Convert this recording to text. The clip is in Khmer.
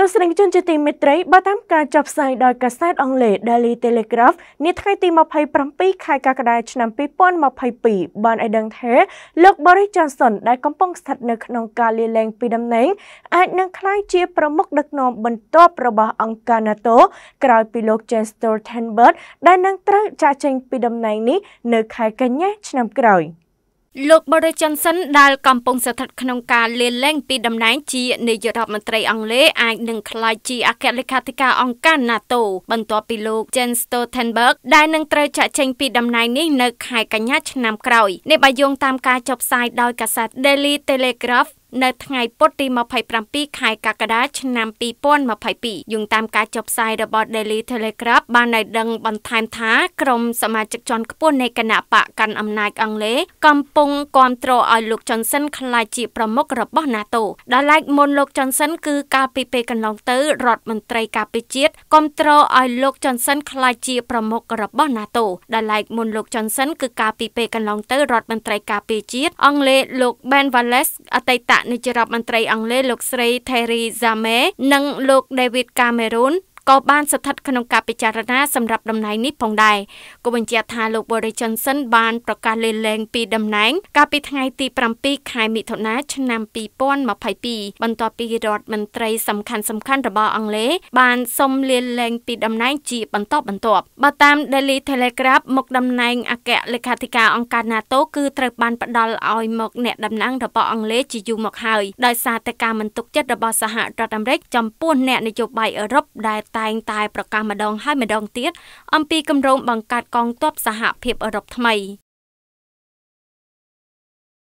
ទស្សនិកជនជាទីមេត្រីបើតាមការចុះផ្សាយដោយកាសែតអង់គ្លេស Daily Telegraph នាថ្ងៃទី27ខែកក្កដាឆ្នាំ2022បានឲ្យដឹងថាលោក Boris Johnson ដែលកំពុងស្ថិតនៅក្នុងការលាលែងពីតំណែងអាចនឹងក្លាយជាប្រមុខដឹកនាំបន្ទាប់របស់អង្គការ NATO ក្រោយពីលោក Jens Stoltenberg ដែលនឹងត្រូវចាកចេញពីតំណែងនេះ នៅខែកញ្ញាឆ្នាំក្រោយ។លោកបរិជនសិនដែលកំពុងស្ថិតក្នុងការលាលែងពីតំណែងជានាយករដ្ឋមន្ត្រីអង់គ្លេសអាចនឹងក្លាយជាអគ្គលេខាធិការអង្គការ NATO បន្ទាប់ពីលោក Jens Stoltenberg ដែលនឹងត្រូវចាក់ចេញពីតំណែងនេះនៅខែកញ្ញាឆ្នាំក្រោយនេះបើយោងតាមការចុះផ្សាយដោយកាសែត Daily Telegraph នៅថ្ងៃពុធទី27ខែកក្កដាឆ្នាំ2022យោងតាមការចុះផ្សាយរបស់ Daily Telegraph បានឲ្យដឹងបន្ថែមថា ក្រុមសមាជិកជាន់ខ្ពស់នៃគណៈបកកាន់អំណាចអង់គ្លេសកំពុងគាំទ្រឲ្យលោក Johnson ក្លាយជាប្រមុខរបស់ NATO ដោយឡែកមុនលោក Johnson គឺកាលពីពេលកន្លងទៅរដ្ឋមន្ត្រីការពារជាតិគាំទ្រឲ្យលោក Johnson ក្លាយជាប្រមុខរបស់ NATO ដោយឡែកមុនលោក Johnson គឺកាលពីពេលកន្លងទៅរដ្ឋមន្ត្រីការពារជាតិអង់គ្លេសលោក Ben Wallace អតីតនាយករដ្ឋមន្ត្រីអង់គ្លេសលោកស្រី Theresa May និងលោក David Cameron ក៏បានស្ថិតក្នុងការពិចារណាសម្រាប់តំណែងនេះផងដែរគូបញ្ជាក់ថាលោក Boris Johnson បានប្រកាសលេលែងពីតំណែងកាលពីថ្ងៃទី7ខែមិថុនាឆ្នាំ2022បន្ទាប់ពីរដ្ឋមន្ត្រីសំខាន់សំខាន់របស់អង់គ្លេសបានសុំលាលែងពីតំណែងជាបន្តបន្ទាប់បើតាម Daily Telegraph មកតំណែងអគ្គលេខាធិការអង្គការ NATO គឺត្រូវបានផ្ដល់ឲ្យមកអ្នកតំណាងរបស់អង់គ្លេសជាយូរមកហើយដោយសារតែការមិនទុកចិត្តរបស់សហរដ្ឋអាមេរិកចំពោះអ្នកនយោបាយអឺរ៉ុបដែលតែងតែប្រកាសម្ដងហើយម្ដងទៀតអំពីគម្រោងបង្កើតកងទ័ពសហភាពអឺរ៉ុបថ្មី។